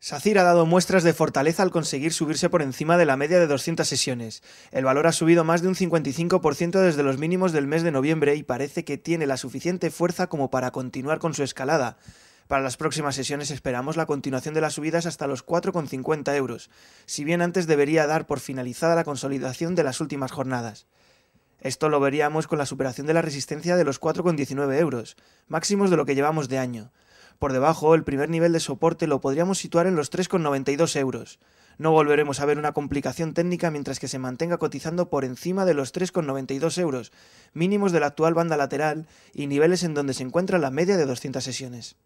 SACIR ha dado muestras de fortaleza al conseguir subirse por encima de la media de 200 sesiones. El valor ha subido más de un 55% desde los mínimos del mes de noviembre y parece que tiene la suficiente fuerza como para continuar con su escalada. Para las próximas sesiones esperamos la continuación de las subidas hasta los 4,50 euros, si bien antes debería dar por finalizada la consolidación de las últimas jornadas. Esto lo veríamos con la superación de la resistencia de los 4,19 euros, máximos de lo que llevamos de año. Por debajo, el primer nivel de soporte lo podríamos situar en los 3,92 euros. No volveremos a ver una complicación técnica mientras que se mantenga cotizando por encima de los 3,92 euros, mínimos de la actual banda lateral y niveles en donde se encuentra la media de 200 sesiones.